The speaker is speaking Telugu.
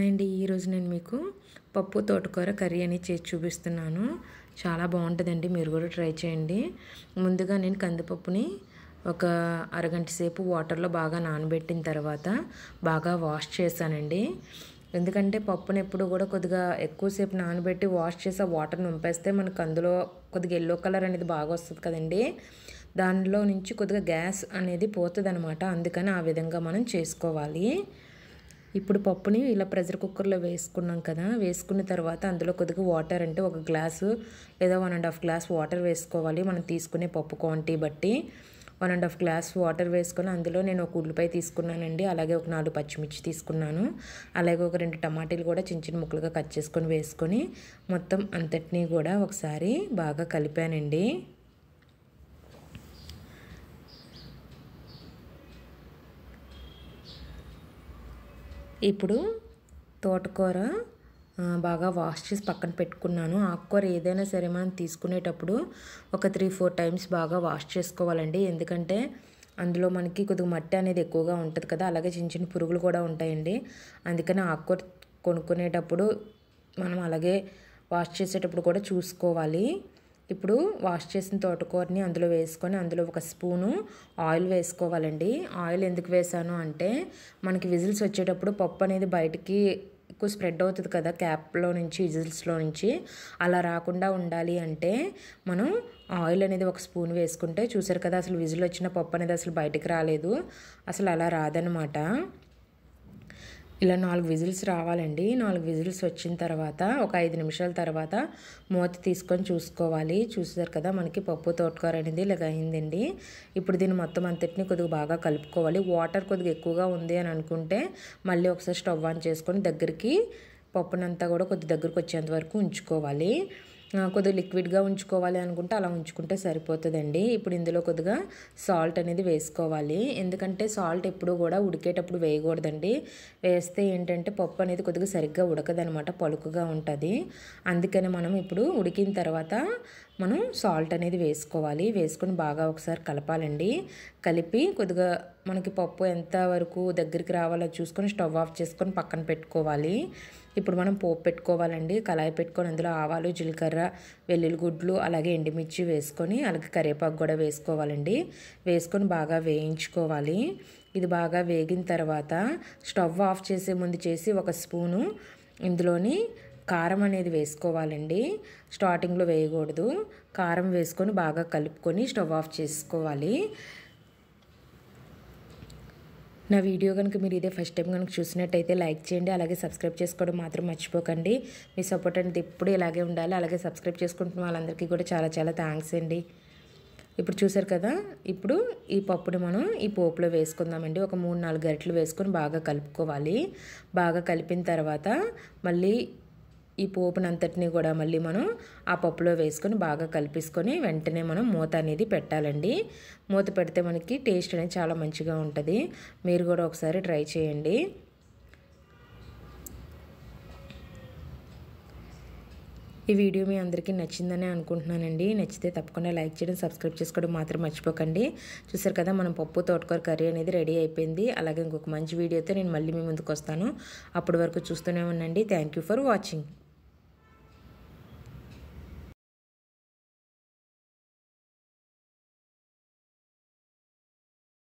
అండ్ ఈరోజు నేను మీకు పప్పు తోటకూర కర్రీ అని చేసి చూపిస్తున్నాను చాలా బాగుంటుందండి మీరు కూడా ట్రై చేయండి ముందుగా నేను కందిపప్పుని ఒక అరగంట సేపు వాటర్లో బాగా నానబెట్టిన తర్వాత బాగా వాష్ చేశానండి ఎందుకంటే పప్పును ఎప్పుడు కూడా కొద్దిగా ఎక్కువసేపు నానబెట్టి వాష్ చేసి ఆ వాటర్ నింపేస్తే మనకు అందులో కొద్దిగా ఎల్లో కలర్ అనేది బాగా వస్తుంది కదండి దానిలో నుంచి కొద్దిగా గ్యాస్ అనేది పోతుంది అనమాట అందుకని ఆ విధంగా మనం చేసుకోవాలి ఇప్పుడు పప్పుని ఇలా ప్రెషర్ కుక్కర్లో వేసుకున్నాం కదా వేసుకున్న తర్వాత అందులో కొద్దిగా వాటర్ అంటే ఒక గ్లాసు లేదా one and half glass water వేసుకోవాలి మనం తీసుకునే పప్పు క్వాంటిటీ బట్టి one and half glass water వేసుకొని అందులో నేను ఒక ఉల్లిపాయ తీసుకున్నానండి అలాగే ఒక నాలుగు పచ్చిమిర్చి తీసుకున్నాను అలాగే ఒక రెండు టమాటీలు కూడా చిన్న చిన్న ముక్కలుగా కట్ చేసుకొని వేసుకొని మొత్తం అంతటినీ కూడా ఒకసారి బాగా కలిపానండి ఇప్పుడు తోటకూర బాగా వాష్ చేసి పక్కన పెట్టుకున్నాను ఆకుకూర ఏదైనా సరే మనం తీసుకునేటప్పుడు ఒక త్రీ ఫోర్ టైమ్స్ బాగా వాష్ చేసుకోవాలండి ఎందుకంటే అందులో మనకి కొద్దిగా మట్టి అనేది ఎక్కువగా ఉంటుంది కదా అలాగే చిన్న చిన్న పురుగులు కూడా ఉంటాయండి అందుకని ఆకుకూర కొనుక్కునేటప్పుడు మనం అలాగే వాష్ చేసేటప్పుడు కూడా చూసుకోవాలి ఇప్పుడు వాష్ చేసిన తోటకూరని అందులో వేసుకొని అందులో ఒక స్పూను ఆయిల్ వేసుకోవాలండి ఆయిల్ ఎందుకు వేసాను అంటే మనకి విజిల్స్ వచ్చేటప్పుడు పప్పు అనేది బయటికి ఎక్కువ స్ప్రెడ్ అవుతుంది కదా క్యాప్లో నుంచి విజిల్స్లో నుంచి అలా రాకుండా ఉండాలి అంటే మనం ఆయిల్ అనేది ఒక స్పూన్ వేసుకుంటే చూసారు కదా అసలు విజిల్ వచ్చిన పప్పు అనేది అసలు బయటికి రాలేదు అసలు అలా రాదనమాట ఇలా నాలుగు విజిల్స్ రావాలండి నాలుగు విజిల్స్ వచ్చిన తర్వాత ఒక ఐదు నిమిషాల తర్వాత మూత తీసుకొని చూసుకోవాలి చూసారు కదా మనకి పప్పు తోటకూర అనేది ఇలాగ అయిందండి ఇప్పుడు దీన్ని మొత్తం అంతటిని కొద్దిగా బాగా కలుపుకోవాలి వాటర్ కొద్దిగా ఎక్కువగా ఉంది అని అనుకుంటే మళ్ళీ ఒకసారి స్టవ్ ఆన్ చేసుకొని దగ్గరికి పప్పునంతా కూడా కొద్ది దగ్గరకు వచ్చేంత వరకు ఉంచుకోవాలి కొద్దిగా లిక్విడ్గా ఉంచుకోవాలి అనుకుంటే అలా ఉంచుకుంటే సరిపోతుందండి ఇప్పుడు ఇందులో కొద్దిగా సాల్ట్ అనేది వేసుకోవాలి ఎందుకంటే సాల్ట్ ఎప్పుడు కూడా ఉడికేటప్పుడు వేయకూడదండి వేస్తే ఏంటంటే పప్పు అనేది కొద్దిగా సరిగ్గా ఉడకదనమాట పలుకుగా ఉంటుంది అందుకని మనం ఇప్పుడు ఉడికిన తర్వాత మనం సాల్ట్ అనేది వేసుకోవాలి వేసుకొని బాగా ఒకసారి కలపాలండి కలిపి కొద్దిగా మనకి పప్పు ఎంత వరకు దగ్గరికి రావాలో చూసుకొని స్టవ్ ఆఫ్ చేసుకొని పక్కన పెట్టుకోవాలి ఇప్పుడు మనం పోపు పెట్టుకోవాలండి కళాయి పెట్టుకొని అందులో ఆవాలు జీలకర్ర వెల్లుల్లి గుడ్లు అలాగే ఎండుమిర్చి వేసుకొని అలాగే కరివేపాకు కూడా వేసుకోవాలండి వేసుకొని బాగా వేయించుకోవాలి ఇది బాగా వేగిన తర్వాత స్టవ్ ఆఫ్ చేసే ముందు చేసి ఒక స్పూను ఇందులోని కారం అనేది వేసుకోవాలండి స్టార్టింగ్లో వేయకూడదు కారం వేసుకొని బాగా కలుపుకొని స్టవ్ ఆఫ్ చేసుకోవాలి నా వీడియో కనుక మీరు ఇదే ఫస్ట్ టైం కనుక చూసినట్టయితే లైక్ చేయండి అలాగే సబ్స్క్రైబ్ చేసుకోవడం మాత్రం మర్చిపోకండి మీ సపోర్ట్ అంటే ఎప్పుడు ఇలాగే ఉండాలి అలాగే సబ్స్క్రైబ్ చేసుకుంటున్న వాళ్ళందరికీ కూడా చాలా చాలా థ్యాంక్స్ అండి ఇప్పుడు చూసారు కదా ఇప్పుడు ఈ పప్పుని మనం ఈ పోపులో వేసుకుందామండి ఒక మూడు నాలుగు గరిటలు వేసుకొని బాగా కలుపుకోవాలి బాగా కలిపిన తర్వాత మళ్ళీ ఈ పోపునంతటిని కూడా మళ్ళీ మనం ఆ పప్పులో వేసుకొని బాగా కలిపేసుకొని వెంటనే మనం మూత అనేది పెట్టాలండి మూత పెడితే మనకి టేస్ట్ అనేది చాలా మంచిగా ఉంటుంది మీరు కూడా ఒకసారి ట్రై చేయండి ఈ వీడియో మీ అందరికీ నచ్చిందని అనుకుంటున్నానండి నచ్చితే తప్పకుండా లైక్ చేయడం సబ్స్క్రైబ్ చేసుకోవడం మాత్రం మర్చిపోకండి చూసారు కదా మనం పప్పు తోటకూర కర్రీ అనేది రెడీ అయిపోయింది అలాగే ఇంకొక మంచి వీడియోతో నేను మళ్ళీ మీ ముందుకు వస్తాను అప్పటి వరకు చూస్తూనే ఉండండి థ్యాంక్ ఫర్ వాచింగ్